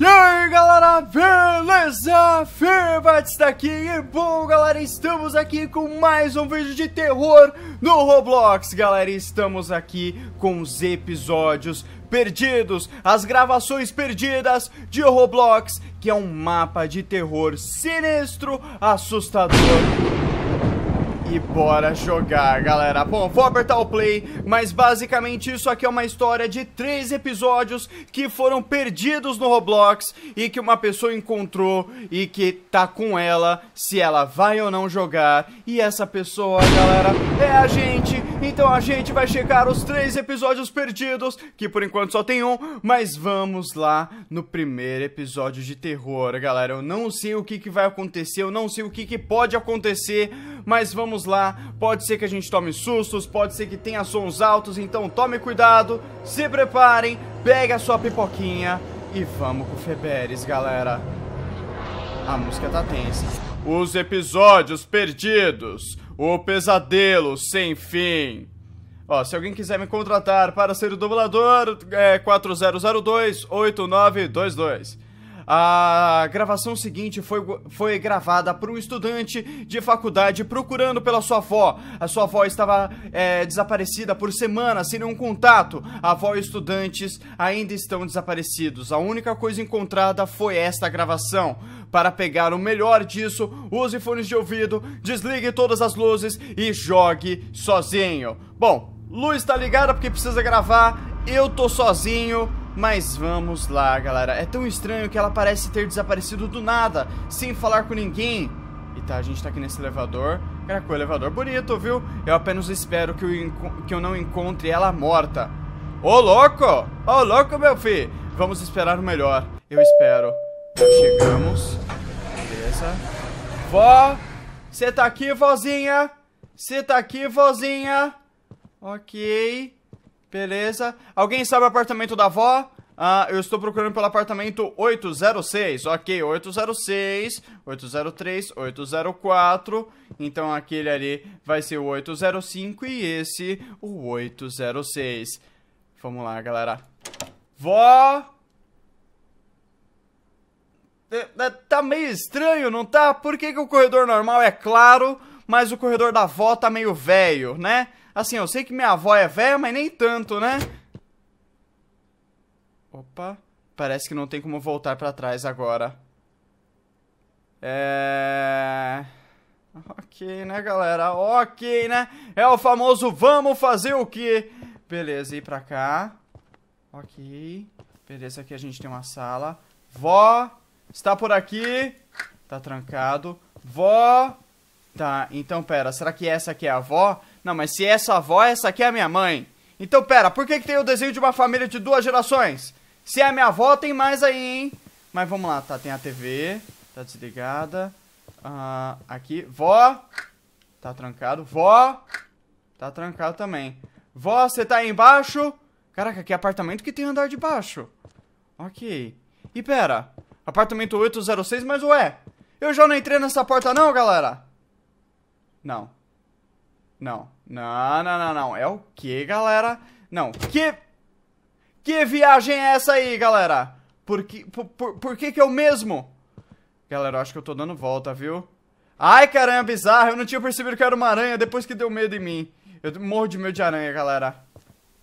E aí galera, beleza? Firvats daqui e bom galera, estamos aqui com mais um vídeo de terror no Roblox Galera, estamos aqui com os episódios perdidos, as gravações perdidas de Roblox Que é um mapa de terror sinistro, assustador e bora jogar, galera. Bom, vou apertar o play, mas basicamente isso aqui é uma história de três episódios que foram perdidos no Roblox e que uma pessoa encontrou e que tá com ela, se ela vai ou não jogar. E essa pessoa, galera, é a gente. Então a gente vai checar os três episódios perdidos, que por enquanto só tem um, mas vamos lá no primeiro episódio de terror, galera. Eu não sei o que, que vai acontecer, eu não sei o que, que pode acontecer, mas vamos vamos lá. Pode ser que a gente tome sustos, pode ser que tenha sons altos, então tome cuidado, se preparem, pegue a sua pipoquinha e vamos com o Feberes, galera. A música tá tensa. Os episódios perdidos, o pesadelo sem fim. Ó, se alguém quiser me contratar para ser o dublador, é 4002-8922. A gravação seguinte foi, foi gravada por um estudante de faculdade procurando pela sua avó. A sua avó estava é, desaparecida por semanas, sem nenhum contato. A avó e estudantes ainda estão desaparecidos. A única coisa encontrada foi esta gravação. Para pegar o melhor disso, use fones de ouvido, desligue todas as luzes e jogue sozinho. Bom, luz está ligada porque precisa gravar, eu tô sozinho. Mas vamos lá, galera. É tão estranho que ela parece ter desaparecido do nada, sem falar com ninguém. E tá, a gente tá aqui nesse elevador. Caraca, o elevador bonito, viu? Eu apenas espero que eu, que eu não encontre ela morta. Ô, louco! Ô, louco, meu filho! Vamos esperar o melhor. Eu espero. Já chegamos. Beleza. Vó! Você tá aqui, vozinha? Você tá aqui, vozinha? Ok. Beleza. Alguém sabe o apartamento da avó? Ah, eu estou procurando pelo apartamento 806. Ok, 806, 803, 804. Então aquele ali vai ser o 805 e esse o 806. Vamos lá, galera. Vó! É, é, tá meio estranho, não tá? Por que, que o corredor normal é claro, mas o corredor da vó tá meio velho, né? Assim, eu sei que minha avó é velha, mas nem tanto, né? Opa. Parece que não tem como voltar pra trás agora. É... Ok, né, galera? Ok, né? É o famoso vamos fazer o quê? Beleza, ir pra cá. Ok. Beleza, aqui a gente tem uma sala. Vó, está por aqui. Tá trancado. Vó. Tá, então pera, será que essa aqui é a vó? Não, mas se é sua avó, essa aqui é a minha mãe. Então, pera, por que, que tem o desenho de uma família de duas gerações? Se é a minha avó, tem mais aí, hein? Mas vamos lá, tá, tem a TV, tá desligada. Uh, aqui, vó, tá trancado. Vó, tá trancado também. Vó, você tá aí embaixo? Caraca, que apartamento que tem andar de baixo. Ok. E pera, apartamento 806, mas ué, eu já não entrei nessa porta não, galera? Não. Não. Não, não, não, não. É o que, galera? Não, que... Que viagem é essa aí, galera? Por que, por, por, por que que eu mesmo? Galera, eu acho que eu tô dando volta, viu? Ai, que aranha bizarra. Eu não tinha percebido que era uma aranha depois que deu medo em mim. Eu morro de medo de aranha, galera.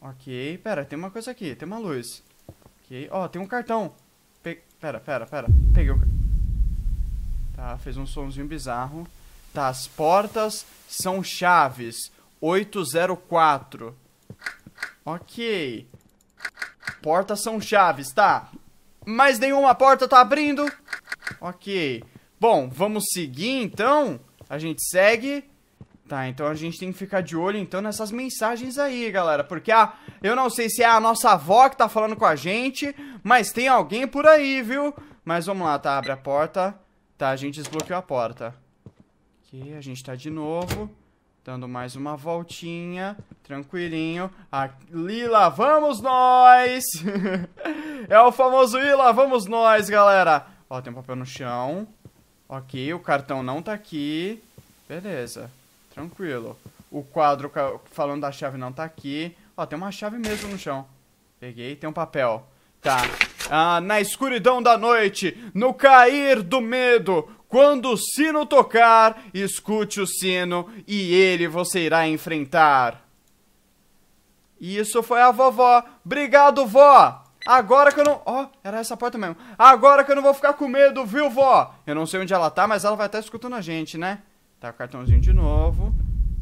Ok, pera, tem uma coisa aqui. Tem uma luz. Ok, ó, oh, tem um cartão. Pe pera, pera, pera. Peguei o cartão. Tá, fez um somzinho bizarro. Tá, as portas são chaves. 804. Ok. Portas são chaves, tá. Mas nenhuma porta tá abrindo. Ok. Bom, vamos seguir então. A gente segue. Tá, então a gente tem que ficar de olho então nessas mensagens aí, galera. Porque ah eu não sei se é a nossa avó que tá falando com a gente, mas tem alguém por aí, viu? Mas vamos lá, tá, abre a porta. Tá, a gente desbloqueou a porta. Ok, a gente tá de novo. Dando mais uma voltinha, tranquilinho. Ali lá vamos nós! é o famoso Lila vamos nós, galera! Ó, tem um papel no chão. Ok, o cartão não tá aqui. Beleza, tranquilo. O quadro falando da chave não tá aqui. Ó, tem uma chave mesmo no chão. Peguei, tem um papel. Tá. Ah, na escuridão da noite, no cair do medo, quando o sino tocar, escute o sino e ele você irá enfrentar. Isso foi a vovó. Obrigado, vó. Agora que eu não... Ó, oh, era essa porta mesmo. Agora que eu não vou ficar com medo, viu, vó? Eu não sei onde ela tá, mas ela vai estar escutando a gente, né? Tá o cartãozinho de novo.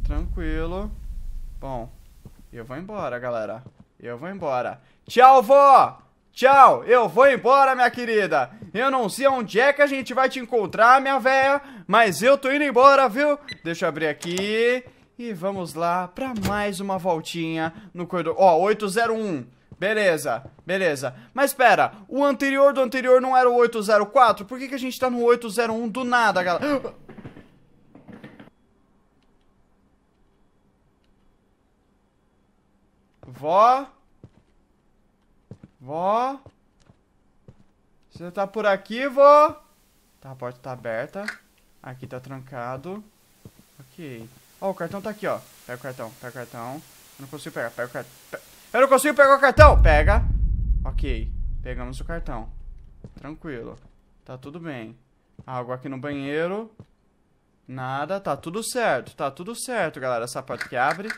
Tranquilo. Bom, eu vou embora, galera. Eu vou embora. Tchau, vó! Tchau, eu vou embora, minha querida. Eu não sei onde é que a gente vai te encontrar, minha véia, mas eu tô indo embora, viu? Deixa eu abrir aqui e vamos lá pra mais uma voltinha no corredor. Ó, 801. Beleza, beleza. Mas espera, o anterior do anterior não era o 804? Por que, que a gente tá no 801 do nada, galera? Vó... Vó? Você tá por aqui, vó? Tá, a porta tá aberta. Aqui tá trancado. Ok. Ó, oh, o cartão tá aqui, ó. Pega o cartão, pega o cartão. Eu não consigo pegar, pega o cartão. Eu não consigo pegar o cartão! Pega! Ok. Pegamos o cartão. Tranquilo. Tá tudo bem. Água aqui no banheiro. Nada, tá tudo certo, tá tudo certo, galera. Essa porta que abre,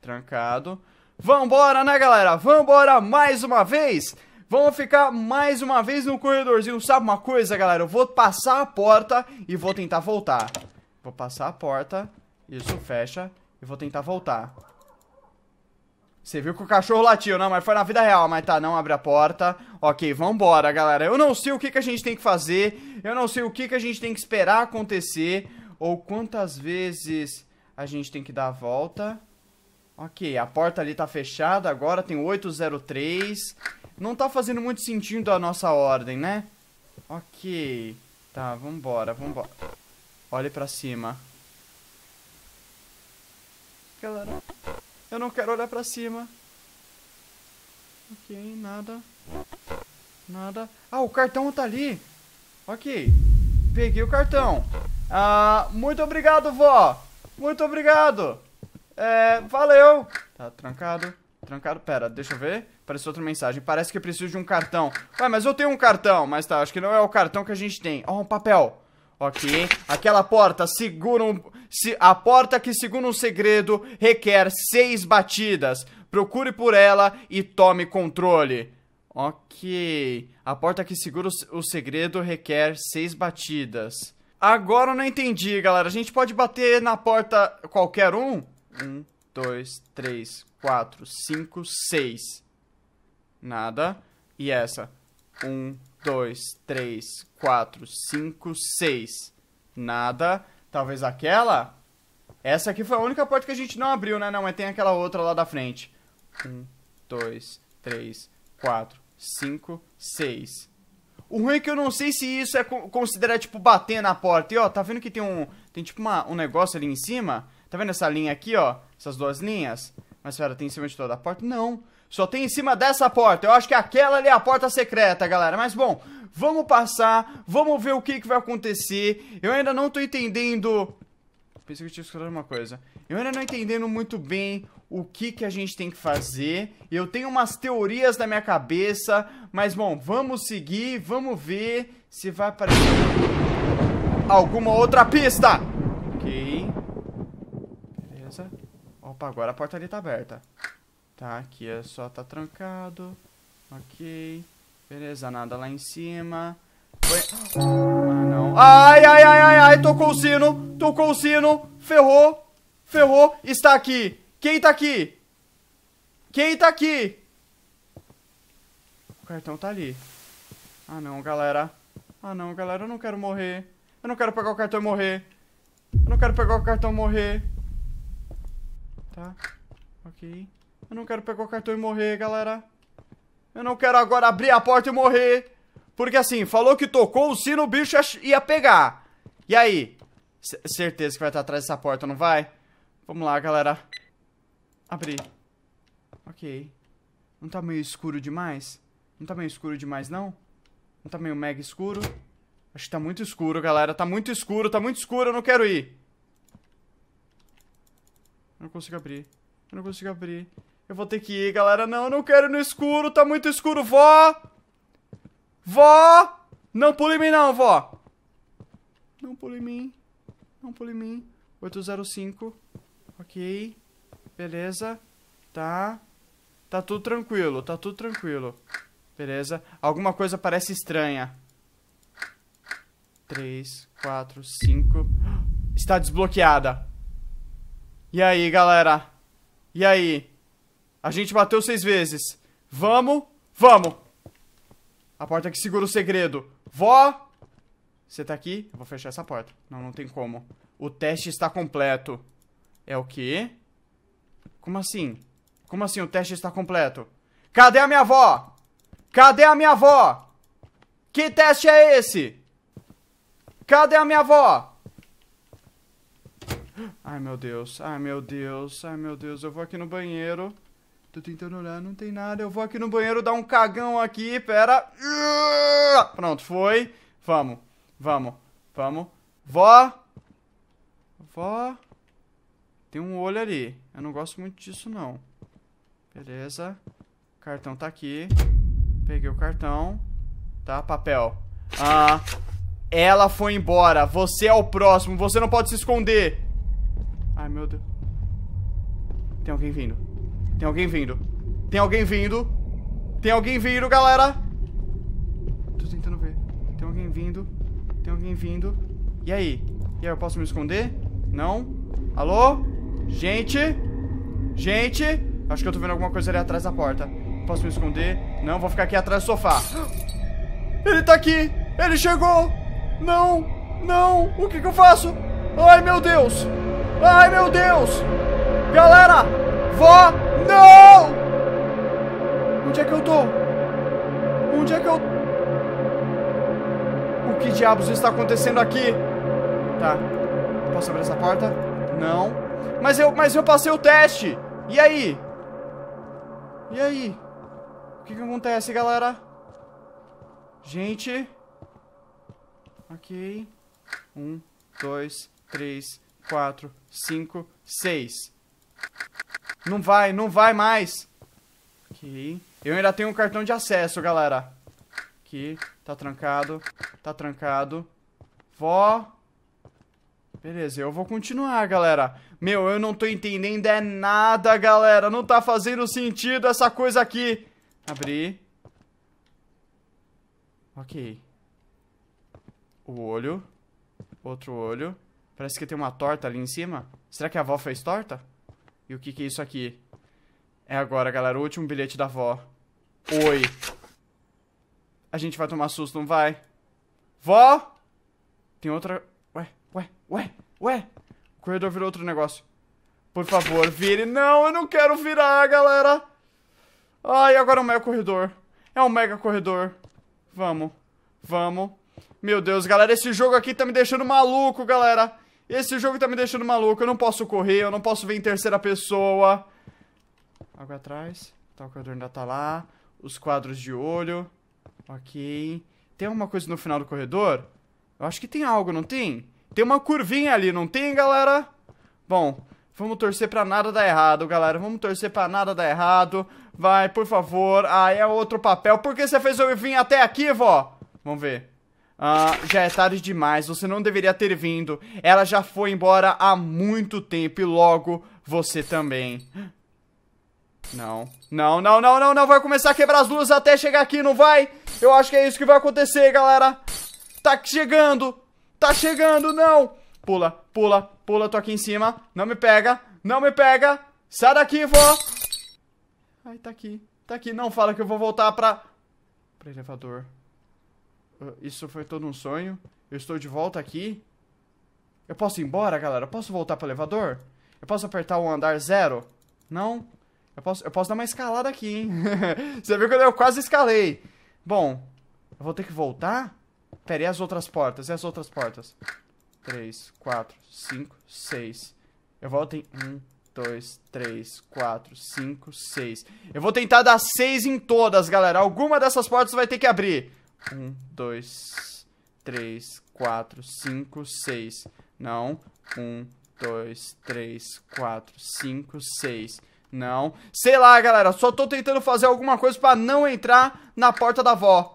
trancado. Vambora, né, galera? Vambora mais uma vez? Vamos ficar mais uma vez no corredorzinho. Sabe uma coisa, galera? Eu vou passar a porta e vou tentar voltar. Vou passar a porta. Isso, fecha. E vou tentar voltar. Você viu que o cachorro latiu, não, né? mas foi na vida real, mas tá, não abre a porta. Ok, vambora, galera. Eu não sei o que, que a gente tem que fazer, eu não sei o que, que a gente tem que esperar acontecer, ou quantas vezes a gente tem que dar a volta. Ok, a porta ali tá fechada, agora tem 803. Não tá fazendo muito sentido a nossa ordem, né? Ok. Tá, vambora, vambora. Olhe pra cima. Galera, eu não quero olhar pra cima. Ok, nada. Nada. Ah, o cartão tá ali. Ok. Peguei o cartão. Ah, muito obrigado, vó. Muito obrigado. É, valeu! Tá trancado. Trancado, pera, deixa eu ver. Apareceu outra mensagem. Parece que preciso de um cartão. Ué, mas eu tenho um cartão. Mas tá, acho que não é o cartão que a gente tem. Ó, oh, um papel. Ok. Aquela porta segura um. Se, a porta que, segura um segredo, requer seis batidas. Procure por ela e tome controle. Ok. A porta que segura o, o segredo requer seis batidas. Agora eu não entendi, galera. A gente pode bater na porta qualquer um? Um, dois, três, quatro, cinco, seis. Nada. E essa. Um, dois, três, quatro, cinco, seis. Nada. Talvez aquela? Essa aqui foi a única porta que a gente não abriu, né? Não, mas tem aquela outra lá da frente. Um, dois, três, quatro, cinco, seis. O ruim é que eu não sei se isso é considerar, tipo, bater na porta. E, ó, tá vendo que tem um... Tem, tipo, uma, um negócio ali em cima? Tá vendo essa linha aqui, ó? Essas duas linhas? Mas pera, tem em cima de toda a porta? Não. Só tem em cima dessa porta. Eu acho que aquela ali é a porta secreta, galera. Mas bom, vamos passar, vamos ver o que, que vai acontecer. Eu ainda não tô entendendo. Pensei que eu tinha escutado uma coisa. Eu ainda não entendendo muito bem o que, que a gente tem que fazer. Eu tenho umas teorias na minha cabeça, mas bom, vamos seguir, vamos ver se vai aparecer alguma outra pista. Ok casa. Opa, agora a porta ali tá aberta. Tá, aqui é só tá trancado. Ok. Beleza, nada lá em cima. Foi... Ah, não. Ai, ai, ai, ai, ai, tocou o sino. Tocou o sino. Ferrou. Ferrou. Está aqui. Quem tá aqui? Quem tá aqui? O cartão tá ali. Ah, não, galera. Ah, não, galera, eu não quero morrer. Eu não quero pegar o cartão e morrer. Eu não quero pegar o cartão e morrer. Tá. Ok. Eu não quero pegar o cartão e morrer, galera. Eu não quero agora abrir a porta e morrer. Porque assim, falou que tocou o sino, o bicho ia pegar. E aí? C certeza que vai estar atrás dessa porta, não vai? Vamos lá, galera. Abrir. Ok. Não tá meio escuro demais? Não tá meio escuro demais, não? Não tá meio mega escuro? Acho que tá muito escuro, galera. Tá muito escuro, tá muito escuro, eu não quero ir. Eu não consigo abrir. Eu não consigo abrir. Eu vou ter que ir, galera. Não, eu não quero ir no escuro. Tá muito escuro. Vó! Vó! Não pule em mim, não, vó! Não pule em mim. Não pule em mim. 805. Ok. Beleza. Tá. Tá tudo tranquilo. Tá tudo tranquilo. Beleza. Alguma coisa parece estranha. 3, 4, 5. Está desbloqueada. E aí, galera? E aí? A gente bateu seis vezes. Vamos? Vamos! A porta que segura o segredo. Vó! Você tá aqui? Eu vou fechar essa porta. Não, não tem como. O teste está completo. É o quê? Como assim? Como assim o teste está completo? Cadê a minha avó? Cadê a minha avó? Que teste é esse? Cadê a minha avó? Ai, meu Deus. Ai, meu Deus. Ai, meu Deus. Eu vou aqui no banheiro. Tô tentando olhar, não tem nada. Eu vou aqui no banheiro dar um cagão aqui. Pera. Pronto, foi. Vamos. Vamos. Vamos. Vó. Vó. Tem um olho ali. Eu não gosto muito disso, não. Beleza. O cartão tá aqui. Peguei o cartão. Tá, papel. Ah, ela foi embora. Você é o próximo. Você não pode se esconder. Ai, meu Deus. Tem alguém vindo. Tem alguém vindo. Tem alguém vindo. Tem alguém vindo, galera. Tô tentando ver. Tem alguém vindo. Tem alguém vindo. E aí? E aí, eu posso me esconder? Não? Alô? Gente? Gente? Acho que eu tô vendo alguma coisa ali atrás da porta. Posso me esconder? Não, vou ficar aqui atrás do sofá. Ele tá aqui! Ele chegou! Não! Não! O que que eu faço? Ai, meu Deus! Ai, meu Deus! Galera! Vó! Não! Onde é que eu tô? Onde é que eu... O que diabos está acontecendo aqui? Tá. Posso abrir essa porta? Não. Mas eu, mas eu passei o teste! E aí? E aí? O que que acontece, galera? Gente... Ok. Um, dois, três quatro, cinco, seis. Não vai, não vai mais. Ok. Eu ainda tenho um cartão de acesso, galera. Aqui. Tá trancado. Tá trancado. Vó. Beleza, eu vou continuar, galera. Meu, eu não tô entendendo é nada, galera. Não tá fazendo sentido essa coisa aqui. Abrir. Ok. O olho. Outro olho. Parece que tem uma torta ali em cima. Será que a avó fez torta? E o que, que é isso aqui? É agora, galera. O último bilhete da avó. Oi. A gente vai tomar susto, não vai? Vó! Tem outra... Ué, ué, ué, ué. O corredor virou outro negócio. Por favor, vire. Não, eu não quero virar, galera. Ai, agora é um mega corredor. É um mega corredor. Vamos. Vamos. Meu Deus, galera, esse jogo aqui tá me deixando maluco, galera. Esse jogo tá me deixando maluco. Eu não posso correr, eu não posso ver em terceira pessoa. Algo atrás. Tá, o corredor ainda tá lá. Os quadros de olho. Ok. Tem alguma coisa no final do corredor? Eu acho que tem algo, não tem? Tem uma curvinha ali, não tem, galera? Bom, vamos torcer pra nada dar errado, galera. Vamos torcer pra nada dar errado. Vai, por favor. Ah, é outro papel. Por que você fez eu vir até aqui, vó? Vamos ver. Ah, já é tarde demais, você não deveria ter vindo. Ela já foi embora há muito tempo e logo você também. Não, não, não, não, não, não. Vai começar a quebrar as luzes até chegar aqui, não vai? Eu acho que é isso que vai acontecer, galera. Tá chegando, tá chegando, não. Pula, pula, pula, tô aqui em cima. Não me pega, não me pega. Sai daqui, vó. Ai, tá aqui, tá aqui. Não fala que eu vou voltar pra... Pra elevador. Ah, isso foi todo um sonho. Eu estou de volta aqui. Eu posso ir embora, galera? Eu posso voltar para o elevador? Eu posso apertar o andar zero? Não? Eu posso, eu posso dar uma escalada aqui, hein? Você viu que eu quase escalei. Bom, eu vou ter que voltar? Pera, e as outras portas? E as outras portas? 3, 4, 5, 6. Eu volto em 1, 2, 3, 4, 5, 6. Eu vou tentar dar 6 em todas, galera. Alguma dessas portas vai ter que abrir. Um, dois, três, quatro, cinco, seis. Não. Um, dois, três, quatro, cinco, seis. Não. Sei lá, galera. Só tô tentando fazer alguma coisa pra não entrar na porta da avó.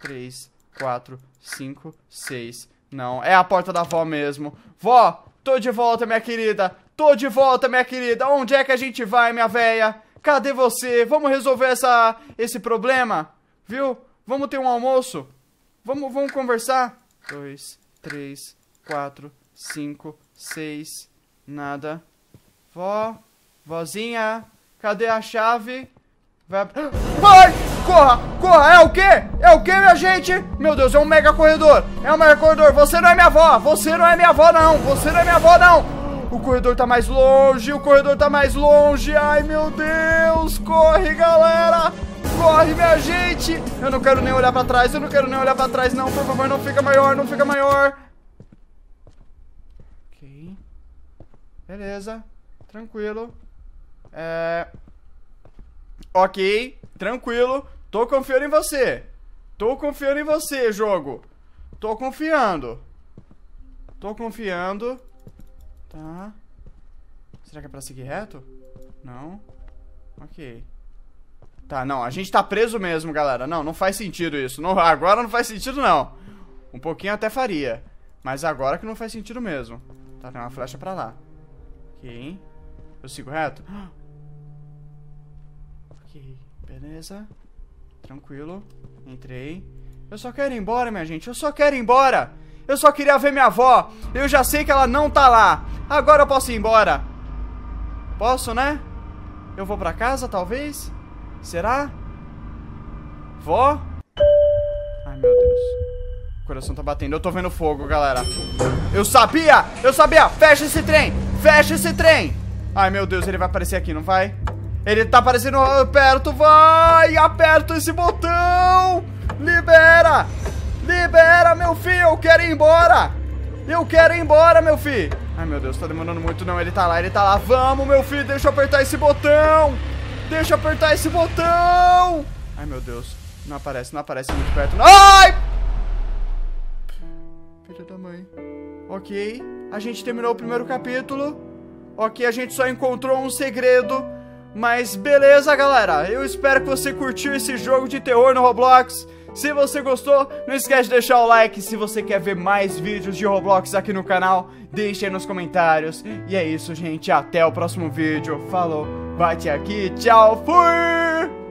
Três, quatro, cinco, seis. Não, é a porta da avó mesmo. Vó, tô de volta, minha querida. Tô de volta, minha querida. Onde é que a gente vai, minha véia? Cadê você? Vamos resolver essa, esse problema, viu? Vamos ter um almoço? Vamos, vamos conversar? Dois, três, quatro, cinco, seis. Nada. Vó. Vozinha. Cadê a chave? Vai. Vai! Corra! Corra! É o quê? É o quê, minha gente? Meu Deus, é um mega corredor! É um mega corredor! Você não é minha avó! Você não é minha avó, não! Você não é minha avó, não! O corredor tá mais longe, o corredor tá mais longe. Ai, meu Deus! Corre, galera! Corre, minha gente! Eu não quero nem olhar pra trás, eu não quero nem olhar pra trás, não. Por favor, não fica maior, não fica maior. Ok. Beleza. Tranquilo. É... Ok. Tranquilo. Tô confiando em você. Tô confiando em você, jogo. Tô confiando. Tô confiando. Tá. Será que é pra seguir reto? Não. Ok. Tá, não, a gente tá preso mesmo, galera. Não, não faz sentido isso. Não, agora não faz sentido, não. Um pouquinho até faria. Mas agora que não faz sentido mesmo. Tá, tem uma flecha pra lá. Ok. Eu sigo reto? Ok, beleza. Tranquilo. Entrei. Eu só quero ir embora, minha gente. Eu só quero ir embora. Eu só queria ver minha avó. Eu já sei que ela não tá lá. Agora eu posso ir embora. Posso, né? Eu vou pra casa, talvez? Será? Vó? Ai, meu Deus. O coração tá batendo. Eu tô vendo fogo, galera. Eu sabia! Eu sabia! Fecha esse trem! Fecha esse trem! Ai, meu Deus, ele vai aparecer aqui, não vai? Ele tá aparecendo... perto, vai! Aperto esse botão! Libera! Libera, meu filho! Eu quero ir embora! Eu quero ir embora, meu filho! Ai, meu Deus, tá demorando muito. Não, ele tá lá, ele tá lá. Vamos, meu filho, deixa eu apertar esse botão! Deixa eu apertar esse botão! Ai, meu Deus. Não aparece, não aparece muito perto. Ai! Filha da mãe. Ok. A gente terminou o primeiro capítulo. Ok, a gente só encontrou um segredo. Mas beleza, galera. Eu espero que você curtiu esse jogo de terror no Roblox. Se você gostou, não esquece de deixar o like. Se você quer ver mais vídeos de Roblox aqui no canal, deixe aí nos comentários. E é isso, gente. Até o próximo vídeo. Falou, bate aqui, tchau, fui!